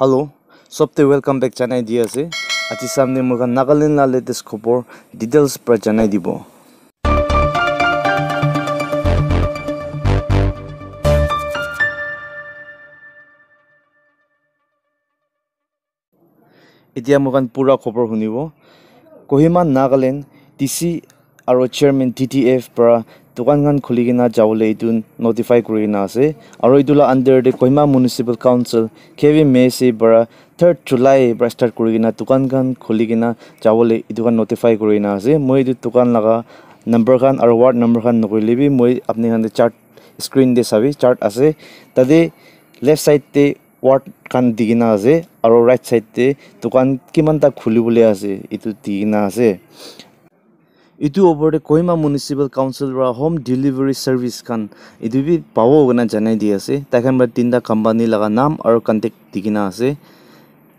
Hello' সবতে welcome back জনাই দি আছে আজি চামনে মোক নাগালেণ্ডৰ লেটেষ্ট খবৰ ডিটেইলছ পৰা জনাই দিব এতিয়া মোক পূৰা খবৰ শুনিব কহিমা নাগালেণ্ড ডি চি আৰু চেয়াৰমেন টি টি এফৰ পৰা দোকান খুলি কিনা যাবলৈ এইটো ন'টিফাই কৰি কিনা আছে আৰু এইটো আণ্ডাৰতে Kohima municipal council K B M C পৰা থাৰ্ড জুলাই পৰা ষ্টাৰ্ট কৰি কিনা দোকানখন খুলি কিনা যাবলৈ এইটো খান ন'টিফাই কৰি কিনা আছে মই এইটো দোকান লগা নম্বৰ খান আৰু ৱাৰ্ড নম্বৰ খান নকৰিলে বি মই আপুনি সিহঁতে চাৰ্ট স্ক্ৰীন দি চাবি চাৰ্ট আছে তাতে লেফ্ট ছাইডতে ৱাৰ্ড খান দি কিনা আছে আৰু ৰাইট ছাইডতে দোকান কিমানটা খুলিবলৈ আছে এইটো দি কিনা আছে এইটো ওপৰতে কহিমা মিউনিচিপেল কাউঞ্চিল বা হোম ডেলিভাৰী চাৰ্ভিচ খান এইটো বি পাব কেনে জনাই দি আছে তাইখন বা তিনিটা কোম্পানী লগা নাম আৰু কণ্টেক্ট দি কিনে আছে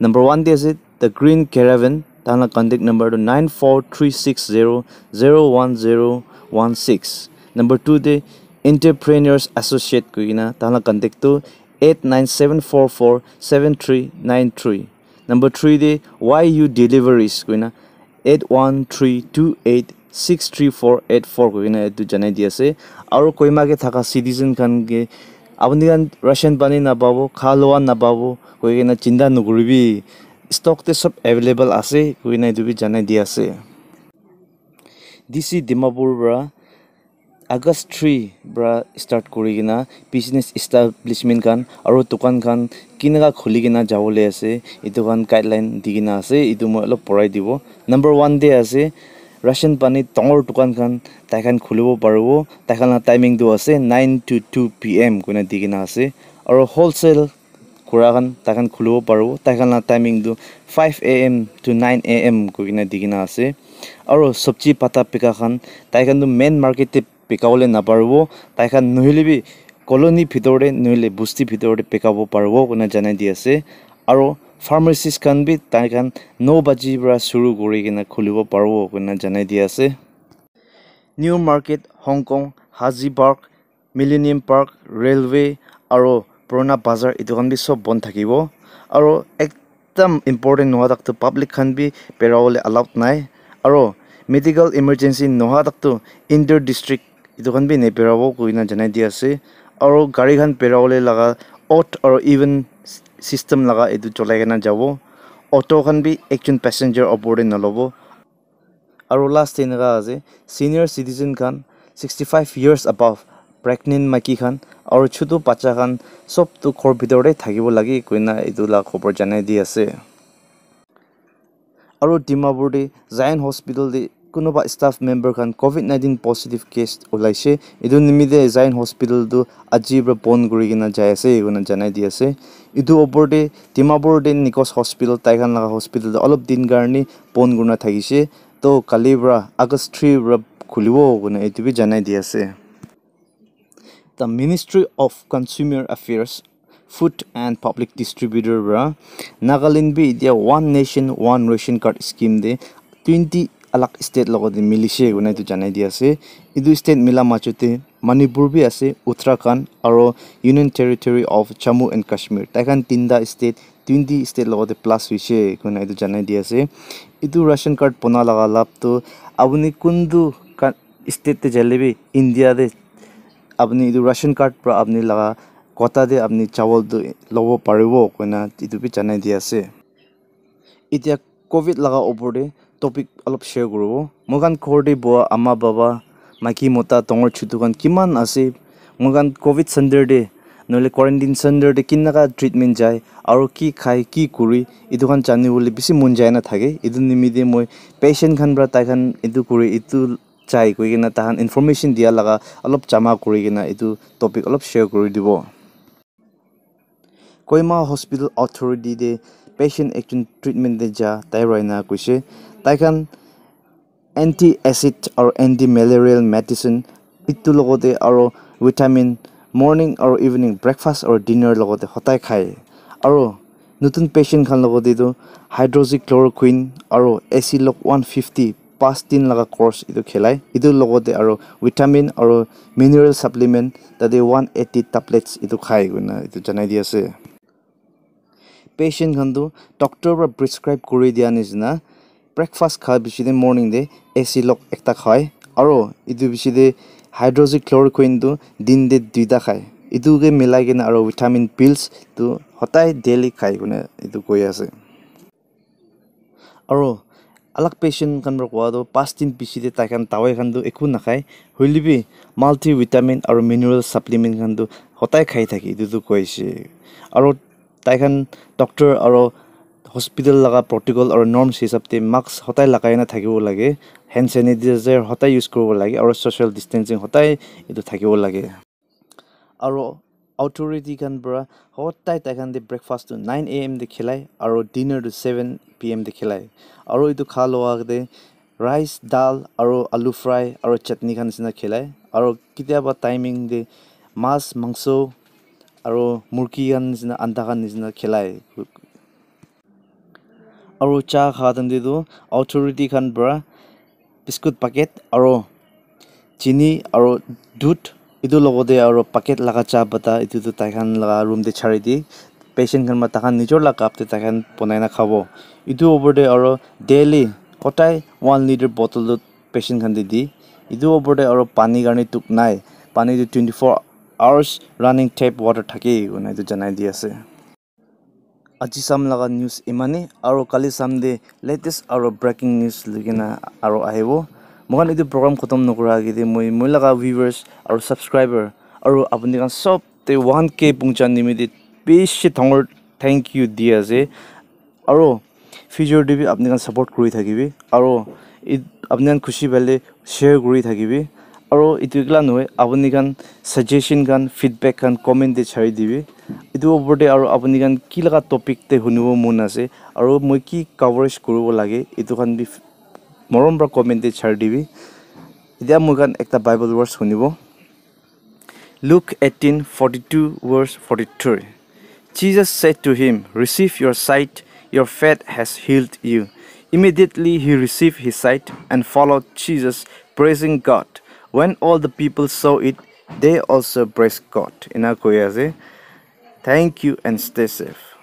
নম্বৰ ওৱান দি আছে দ্য গ্ৰীণ কেৰাভেন তাহান কণ্টেক্ট নম্বৰটো nine four three six zero' zero' one zero' one six number two the entrepreneurs associate কৰি কিনে তাহান কণ্টেক্টটো eight nine seven four four seven three nine three number three the Y U deliveries কৰি না one three two eight six three four eight four কৈ কিনে এইটো জনাই দি আছে আৰু কইমাকে থকা চিটিজেন খান কে আপুনি খান ৰেচন পানী নাপাব খা লোৱা নাপাব কৈ কিনে চিন্তা নকৰিবি ষ্টকতে চব এভেইলেবল আছে কৈ কিনে এইটো বি জনাই দি আছে ডি চি ডিমাপুৰ পৰা আগষ্ট থ্ৰী পৰা ষ্টাৰ্ট কৰি কিনে বিজনেছ ইষ্টাব্লিছমেণ্ট খান আৰু দোকান খান কেনেকুৱা খুলি কিনে যাবলৈ আছে এইটো খান গাইডলাইন দি কিনে আছে এইটো মই অলপ পঢ়াই দিব নম্বৰ ওৱান ডে আছে ৰাছিয়ান পানী টঙৰ দোকানখন তাইখন খুলিব পাৰিব তাইখনৰ টাইমিংটো আছে nine to two P M কোনে দি কিনে আছে আৰু হ'লচেল কুকুৰাখন তাইখন খুলিব পাৰোঁ তাইখনৰ টাইমিংটো five A M to nine A M কৈ কিনে দি কিনে আছে আৰু চব্জি পাতা পিকাখন তাইখনটো মেইন মাৰ্কেটে পিকাবলৈ নাপাৰিব তাইখন নহ'লে বি কলনীৰ ভিতৰতে নহ'লে বস্তিৰ ভিতৰতে পিকাব পাৰিব কোনে জানে দি আছে আৰু ফাৰ্মাচিষ্ট খান বি তাই খান ন বাজিৰ পৰা চুৰু কৰি কিনে খুলিব পাৰোঁ কোনে জনাই দি আছে new market Hong Kong Haji park millennium park railway আৰু পুৰণা বাজাৰ এইটো খান বি চব বন্ধ থাকিব আৰু একদম ইম্পৰ্টেণ্ট নোহোৱা তাকটো পাব্লিক খান বি পেৰাবলৈ এলাউড নাই আৰু মেডিকেল ইমাৰ্জেঞ্চি নোহোৱা তাকটো ইণ্টাৰ ডিষ্ট্ৰিক্ট এইটো খান বি নেপেৰাব কোনে জনাই দিয়া আছে আৰু গাড়ীখন পেৰাবলৈ লগা অট আৰু ইভেন সিষ্টেম লগা এইটো চলাই কেনে যাব অটো খান বি একজন পেচেঞ্জাৰ অপৰতে নল'ব আৰু লাষ্ট এনেকুৱা আছে চিনিয়ৰ চিটিজেন খান sixty five years above pregnant মাইকী খান আৰু চুটো বাচ্চা খান চবটো ঘৰৰ ভিতৰতে থাকিব লাগে কইনা এইটো লাগ খবৰ জনাই দি আছে আৰু ডিমাপুৰতে জায়ন হস্পিটেল দি kunoba staff member khan covid 19 positive case ulaise edu nimide zain hospital du ajibra pon guri gina jai ase eguna janai di ase edu opor de timabor de nikos hospital tai khan laga hospital du olop din garni pon guna thagise to kalibra august 3 ra khuliwo guna etu bi janai di ase the ministry of consumer affairs food and public distributor ra nagaland bi dia one nation one ration card scheme de 20 আলাক state লগতে মিলিছে একো নাই এইটো জানাই দি আছে এইটো state মিলা মাজতে মণিপুৰ বি আছে উত্তৰাখণ্ড আৰু union territory of Jammu and Kashmir তাইখান তিনিটা ষ্টেট টুৱেণ্টি ষ্টেট লগতে প্লাছ হৈছে একো নাই এইটো জানাই দি আছে এইটো ৰেচন কাৰ্ড বনা লগা লাভটো আপুনি কোনটো ষ্টেটে জেলে বি ইণ্ডিয়াতে আপুনি এইটো ৰেচন কাৰ্ড পৰা আপুনি লগা কটাতে আপুনি চাউলটো ল'ব পাৰিব কইনা এইটো বি জানাই দি আছে এতিয়া ক'ভিড লগা ওপৰতে টপিক অলপ শ্বেয়াৰ কৰোঁ মই কাৰণ ঘৰতে বোৱা আমা বাবা মাইকী মতা টঙৰ চুটো কাৰণ কিমান আছে মোৰ কাৰণ ক'ভিড চেণ্টাৰতে নহ'লে কোৱাৰেণ্টিন চেণ্টাৰতে কেনেকুৱা ট্ৰিটমেণ্ট যায় আৰু কি খায় কি কৰি এইটো কাৰণ জানিবলৈ বেছি মন যায় নাথাকে এইটো নিমিত্তে মই পেচেণ্টখন পৰা তাইখন এইটো কৰি এইটো চাই কৰি কিনে তাহান ইনফৰ্মেশ্যন দিয়া লগা অলপ জমা কৰি কিনে এইটো টপিক অলপ শ্বেয়াৰ কৰি দিব কৈমা হস্পিটেল অথৰিটিতে পেচেণ্ট একজন ট্ৰিটমেণ্টে যা তাই ৰইনা কৈছে তাইখান এণ্টি এচিড আৰু এণ্টি মেলেৰিয়েল মেডিচিন পিতটোৰ লগতে আৰু ভিটামিন মৰ্ণিং আৰু ইভিনিং ব্ৰেকফাষ্ট আৰু ডিনাৰ লগতে সদায় খায় আৰু নতুন পেচেণ্টখন লগতেতো হাইড্ৰজিক ক্লৰ'কুইন আৰু এচিলক ওৱান ফিফটি পাঁচদিন লগা কৰ্চ এইটো খেলাই এইটোৰ লগতে আৰু ভিটামিন আৰু মিনাৰেল ছাপ্লিমেণ্ট তাতে ওৱান এইটি টেবলেটছ এইটো খায় এইটো জনাই দি আছে পেচেণ্ট খানটো ডক্টৰৰ পৰা প্ৰেছক্ৰাইব কৰি দিয়া নিচিনা ব্ৰেকফাষ্ট খোৱাৰ পিছতে মৰ্ণিং দে এ চি লক এটা খায় আৰু এইটো পিছতে হাইড্ৰজিক ক্লৰকুইনটো দিন দে দুইটা খায় ইটোকে মিলাই কিনে আৰু ভিটামিন পিলছটো সদায় ডেইলি খাই কিনে এইটো কৈ আছে আৰু আলাক পেচেণ্ট খান পৰা কোৱাটো পাঁচদিন পিছতে তাইখান টাৱাই খানটো একো নাখায় হ'লেবি মাল্টি ভিটামিন আৰু মিনাৰেল ছাপ্লিমেণ্ট খানটো সদায় খাই থাকে এইটোতো কৈছে আৰু তাইখান ডক্টৰ আৰু হস্পিটেল লগা প্ৰটিকল আৰু নৰ্মছ হিচাপতে মাস্ক সদায় লগাই না থাকিব লাগে হেণ্ড চেনিটাইজাৰ সদায় ইউজ কৰিব লাগে আৰু ছ'চিয়েল ডিষ্টেঞ্চিং সদায় এইটো থাকিব লাগে আৰু অথৰিটি খান পৰা সদায় তাইখান দি ব্ৰেকফাষ্টটো নাইন এ এম দি খেলাই আৰু ডিনাৰটো ছেভেন পি এম দি খেলাই আৰু এইটো খা লোৱাগতে ৰাইচ ডাল আৰু আলু ফ্ৰাই আৰু চাটনি খান নিচিনা খেলাই আৰু কেতিয়াবা টাইমিং দি মাছ মাংস আৰু মুৰ্গী খান নিচিনা আণ্ডা খান নিচিনা খেলাই আৰু চাহ খাওঁতেতো অথৰিটি খান পৰা বিস্কুট পেকেট আৰু চিনি আৰু দুধ এইটো লগতে আৰু পাকেট লগা চাহ পাতা এইটোতো তাইখান লগা ৰুমতে চাৰি দি পেচেণ্ট খান বা তাইখান নিজৰ লগা কাপতে তাইখান বনাই নাখাব এইটো ওপৰতে আৰু ডেইলি সদায় ওৱান লিটাৰ বটলটোত পেচেণ্ট খান দি দি এইটো ওপৰতে আৰু পানীৰ কাৰণে টোপ নাই পানীটো twenty four hours running tap water থাকেই মানে এইটো জনাই দি আছে আজি চাম লগা নিউজ ইমানেই আৰু কালি চাম দে লেটেষ্ট আৰু ব্ৰেকিং নিউজ লৈ কিনে আৰু আহিব মোকান এইটো প্ৰগ্ৰাম খতম নকৰা কেতি মই মই লগা ভিউৱাৰ্ছ আৰু ছাবস্ক্ৰাইবাৰ আৰু আপুনি কাৰণ চবতে ওৱান কে পুংচা নিমিত বেছি ডাঙৰ থেংক ইউ দি আছে আৰু ফিউচাৰ দিবি আপুনি কাৰণ ছাপৰ্ট কৰি থাকিবি আৰু আপুনি খুচি পেলাই শ্বেয়াৰ কৰি থাকিবি আৰু এইটো এগিলা নহয় আপুনি খান চাজেশ্যন খান ফিডবেক খান কমেণ্ট দি চাই দিবি এইটো ওপৰতে আৰু আপুনি খান কি লগা টপিকতে শুনিব মন আছে আৰু মই কি কভাৰেজ কৰিব লাগে এইটো খান দি মৰম পৰা কমেণ্ট দি চাই দিবি এতিয়া মই খান এটা বাইবল ৱৰ্ডছ শুনিব Luke eighteen forty two words forty three Jesus said to him receive your sight your faith has healed you immediately he receive he sight and follow' Jesus praising God When all the people saw it, they also praised God. In our say, thank you and stay safe.